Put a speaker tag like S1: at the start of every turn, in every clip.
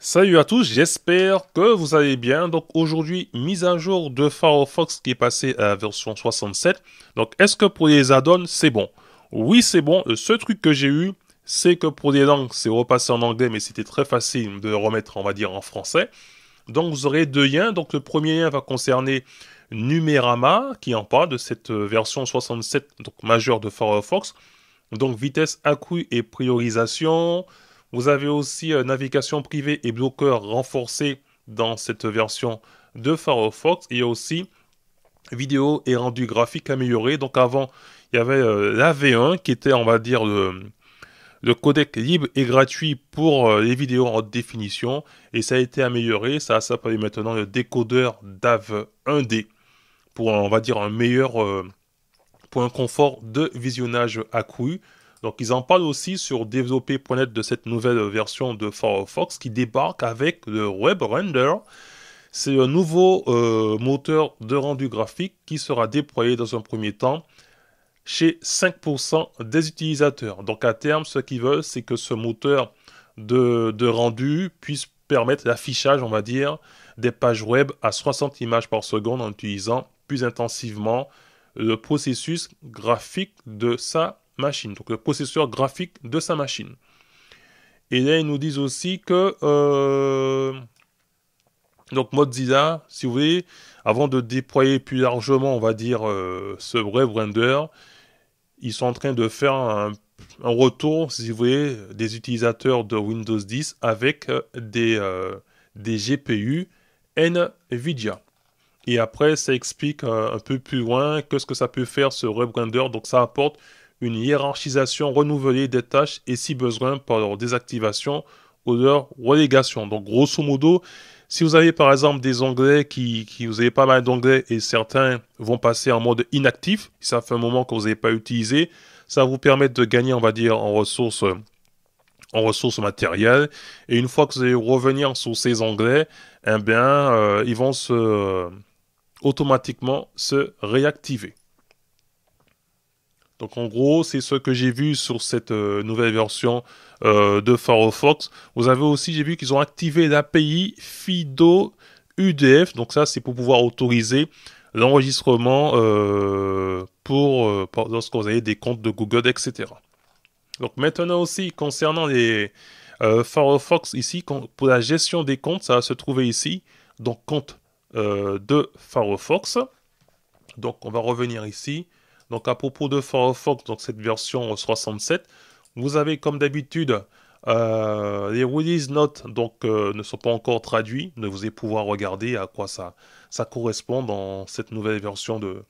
S1: Salut à tous, j'espère que vous allez bien. Donc aujourd'hui, mise à jour de Firefox qui est passé à la version 67. Donc est-ce que pour les add-ons, c'est bon Oui, c'est bon. Le euh, seul truc que j'ai eu, c'est que pour les langues, c'est repassé en anglais, mais c'était très facile de remettre, on va dire, en français. Donc vous aurez deux liens. Donc le premier lien va concerner Numérama, qui en parle de cette euh, version 67, donc majeure de Firefox. Donc vitesse accrue et priorisation, vous avez aussi euh, navigation privée et bloqueur renforcé dans cette version de Firefox. Il y a aussi vidéo et rendu graphique amélioré. Donc avant, il y avait euh, la V1 qui était, on va dire, le, codec libre et gratuit pour euh, les vidéos en définition. Et ça a été amélioré. Ça s'appelle maintenant le décodeur DAV 1D pour, on va dire, un meilleur point confort de visionnage accru. Donc ils en parlent aussi sur développer.net de cette nouvelle version de Firefox qui débarque avec le WebRender. C'est un nouveau euh, moteur de rendu graphique qui sera déployé dans un premier temps chez 5% des utilisateurs. Donc à terme, ce qu'ils veulent, c'est que ce moteur de, de rendu puisse permettre l'affichage, on va dire, des pages web à 60 images par seconde en utilisant plus intensivement le processus graphique de sa machine, donc le processeur graphique de sa machine. Et là, ils nous disent aussi que euh, donc Mozilla, si vous voulez, avant de déployer plus largement, on va dire, euh, ce web render, ils sont en train de faire un, retour, si vous voulez, des utilisateurs de Windows 10 avec euh, des, des GPU NVIDIA. Et après, ça explique un peu plus loin quest ce que ça peut faire ce web Donc ça apporte une hiérarchisation renouvelée des tâches et si besoin par leur désactivation ou leur relégation. Donc grosso modo, si vous avez par exemple des onglets qui, vous avez pas mal d'onglets et certains vont passer en mode inactif, ça fait un moment que vous n'avez pas utilisé, ça vous permet de gagner, on va dire, en ressources en ressources matérielles. Et une fois que vous allez revenir sur ces onglets, eh bien, euh, ils vont se, euh, automatiquement se réactiver. Donc en gros, c'est ce que j'ai vu sur cette euh, nouvelle version euh, de Firefox. Vous avez aussi, j'ai vu qu'ils ont activé l'API Fido UDF. Donc ça, c'est pour pouvoir autoriser l'enregistrement euh, pour, lorsque vous avez des comptes de Google, etc. Donc maintenant aussi, concernant les Firefox ici, pour la gestion des comptes, ça va se trouver ici, donc compte de Firefox. Donc on va revenir ici. Donc à propos de Firefox, donc cette version 67, vous avez comme d'habitude euh, les release notes donc, euh, ne sont pas encore traduits, ne vous allez pouvoir regarder à quoi ça, ça correspond dans cette nouvelle version de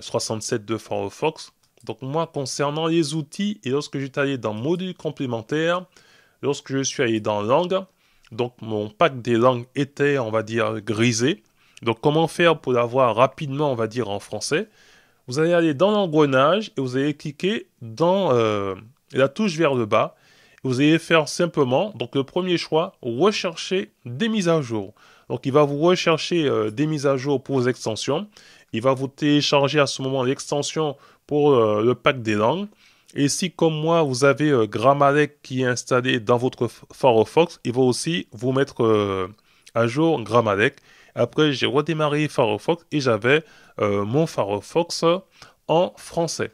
S1: 67 euh, de Firefox. Donc moi, concernant les outils, et lorsque j'étais allé dans module complémentaire, lorsque je suis allé dans langue, donc mon pack des langues était, on va dire, grisé. Donc comment faire pour l'avoir rapidement, on va dire, en français vous allez aller dans l'engrenage et vous allez cliquer dans euh, la touche vers le bas. Vous allez faire simplement, donc le premier choix, rechercher des mises à jour. Donc il va vous rechercher euh, des mises à jour pour vos extensions. Il va vous télécharger à ce moment l'extension pour euh, le pack des langues. Et si, comme moi, vous avez euh, qui est installé dans votre Firefox, il va aussi vous mettre à jour Grammarec. Après, j'ai redémarré Firefox et j'avais euh, mon Firefox en français.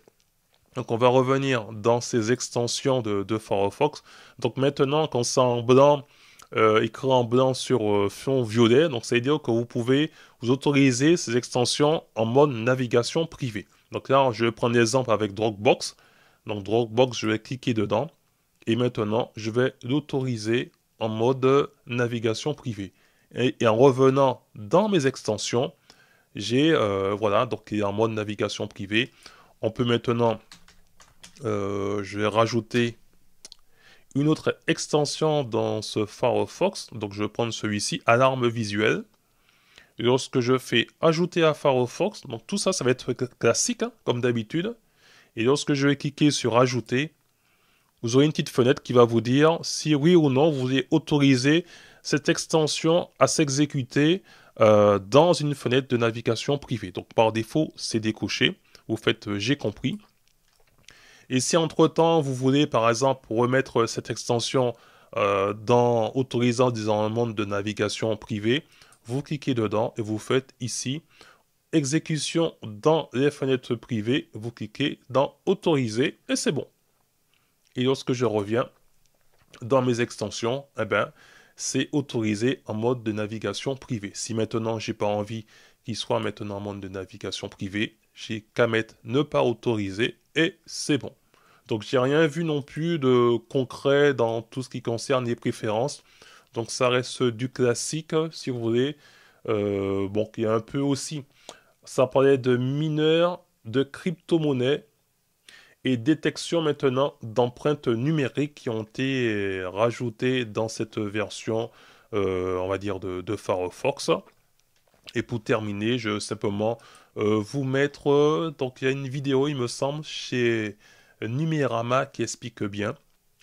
S1: Donc on va revenir dans ces extensions de, Firefox. Donc maintenant, quand c'est en blanc, euh, écrit en blanc sur euh, fond violet, donc ça veut dire que vous pouvez vous autoriser ces extensions en mode navigation privée. Donc là, je vais prendre l'exemple avec Dropbox. Donc Dropbox, je vais cliquer dedans. Et maintenant, je vais l'autoriser en mode navigation privée. Et, en revenant dans mes extensions, j'ai euh, voilà donc il en mode navigation privée. On peut maintenant, euh, je vais rajouter une autre extension dans ce Firefox. Donc je vais prendre celui-ci, alarme visuelle. Et lorsque je fais ajouter à Firefox, donc tout ça, ça va être classique hein, comme d'habitude. Et lorsque je vais cliquer sur ajouter, vous aurez une petite fenêtre qui va vous dire si oui ou non vous voulez autoriser cette extension à s'exécuter euh, dans une fenêtre de navigation privée. Donc par défaut, c'est décoché. Vous faites euh, j'ai compris. Et si entre-temps, vous voulez par exemple remettre cette extension euh, dans autorisant disons, un monde de navigation privée, vous cliquez dedans et vous faites ici exécution dans les fenêtres privées, vous cliquez dans autoriser et c'est bon. Et lorsque je reviens dans mes extensions, eh bien c'est autorisé en mode de navigation privée. Si maintenant j'ai pas envie qu'il soit maintenant en mode de navigation privée, j'ai qu'à mettre ne pas autoriser et c'est bon. Donc j'ai rien vu non plus de concret dans tout ce qui concerne les préférences. Donc ça reste du classique, si vous voulez. Euh, bon, bon, y a un peu aussi. Ça parlait de mineurs de crypto-monnaies et détection maintenant d'empreintes numériques qui ont été euh, rajoutées dans cette version, euh, on va dire, de, de, Firefox. Et pour terminer, je vais simplement euh, vous mettre, donc il y a une vidéo, il me semble, chez Numerama qui explique bien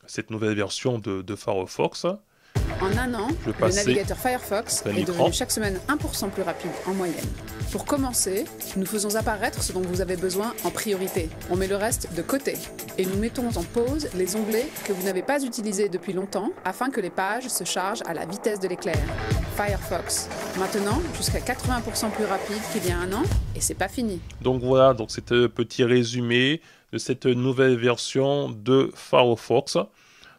S1: cette nouvelle version de, de Firefox. En un an, le navigateur Firefox est devenu chaque semaine 1% plus rapide en moyenne. Pour commencer, nous faisons apparaître ce dont vous avez besoin en priorité. On met le reste de côté et nous mettons en pause les onglets que vous n'avez pas utilisés depuis longtemps afin que les pages se chargent à la vitesse de l'éclair. Firefox, maintenant jusqu'à 80% plus rapide qu'il y a un an et c'est pas fini. Donc voilà, donc un euh, petit résumé de cette nouvelle version de Firefox.